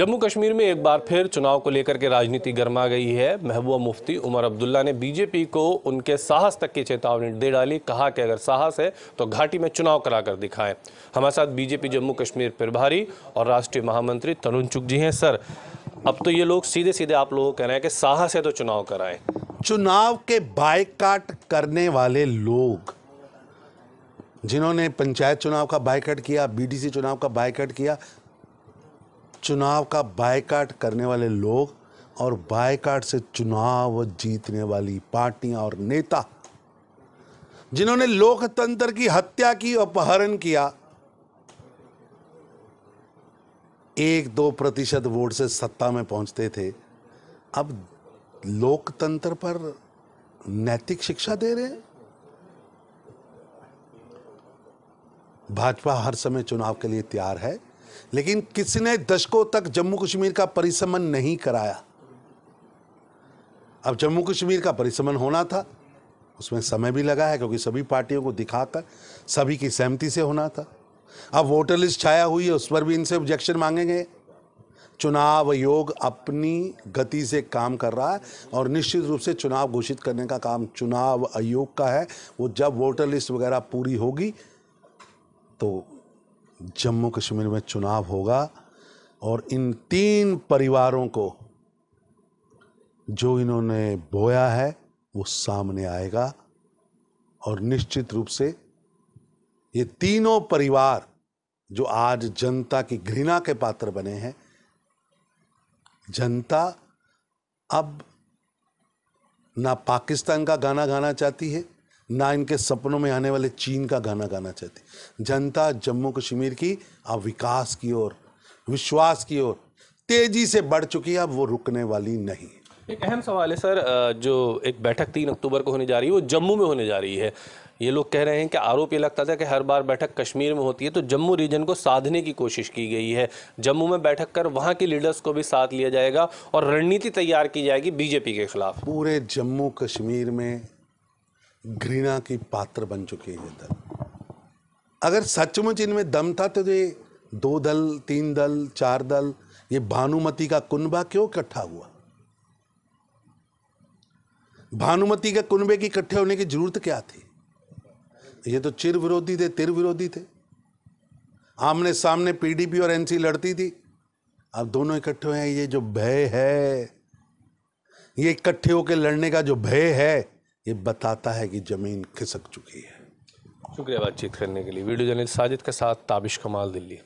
जम्मू कश्मीर में एक बार फिर चुनाव को लेकर के राजनीति गर्मा गई है महबूबा मुफ्ती उमर अब्दुल्ला ने बीजेपी को उनके साहस तक की चेतावनी दे डाली कहा कि अगर साहस है तो घाटी में चुनाव करा कर दिखाएं हमारे साथ बीजेपी जम्मू कश्मीर प्रभारी और राष्ट्रीय महामंत्री तरुण चुग जी हैं सर अब तो ये लोग सीधे सीधे आप लोगों को कह रहे हैं कि साहस है तो चुनाव कराएं चुनाव के बायकाट करने वाले लोग जिन्होंने पंचायत चुनाव का बायकट किया बीडीसी चुनाव का बायकट किया चुनाव का बायकाट करने वाले लोग और बायकाट से चुनाव जीतने वाली पार्टियां और नेता जिन्होंने लोकतंत्र की हत्या की अपहरण किया एक दो प्रतिशत वोट से सत्ता में पहुंचते थे अब लोकतंत्र पर नैतिक शिक्षा दे रहे भाजपा हर समय चुनाव के लिए तैयार है लेकिन किसने दशकों तक जम्मू कश्मीर का परिसमन नहीं कराया अब जम्मू कश्मीर का परिसमन होना था उसमें समय भी लगा है क्योंकि सभी पार्टियों को दिखाकर सभी की सहमति से होना था अब वोटर लिस्ट छाया हुई है उस पर भी इनसे ऑब्जेक्शन मांगेंगे चुनाव आयोग अपनी गति से काम कर रहा है और निश्चित रूप से चुनाव घोषित करने का काम चुनाव आयोग का है वो जब वोटर लिस्ट वगैरह पूरी होगी तो जम्मू कश्मीर में चुनाव होगा और इन तीन परिवारों को जो इन्होंने बोया है वो सामने आएगा और निश्चित रूप से ये तीनों परिवार जो आज जनता की घृणा के पात्र बने हैं जनता अब ना पाकिस्तान का गाना गाना चाहती है ना इनके सपनों में आने वाले चीन का गाना गाना चाहती जनता जम्मू कश्मीर की अब विकास की ओर विश्वास की ओर तेजी से बढ़ चुकी है अब वो रुकने वाली नहीं एक अहम सवाल है सर जो एक बैठक तीन अक्टूबर को होने जा रही है वो जम्मू में होने जा रही है ये लोग कह रहे हैं कि आरोप ये लगता था कि हर बार बैठक कश्मीर में होती है तो जम्मू रीजन को साधने की कोशिश की गई है जम्मू में बैठक कर वहाँ के लीडर्स को भी साथ लिया जाएगा और रणनीति तैयार की जाएगी बीजेपी के खिलाफ पूरे जम्मू कश्मीर में घृणा की पात्र बन चुके हैं ये दल अगर सचमुच इनमें दम था तो ये दो दल तीन दल चार दल ये भानुमति का कुनबा क्यों इकट्ठा हुआ भानुमति के कुनबे की इकट्ठे होने की जरूरत क्या थी ये तो चिर विरोधी थे तिर विरोधी थे आमने सामने पीडीपी और एनसी लड़ती थी अब दोनों इकट्ठे हैं ये जो भय है ये इकट्ठे होकर लड़ने का जो भय है ये बताता है कि ज़मीन खिसक चुकी है शुक्रिया बातचीत करने के लिए वीडियो जर्नलिस्ट साजिद के साथ ताबिश कमाल दिल्ली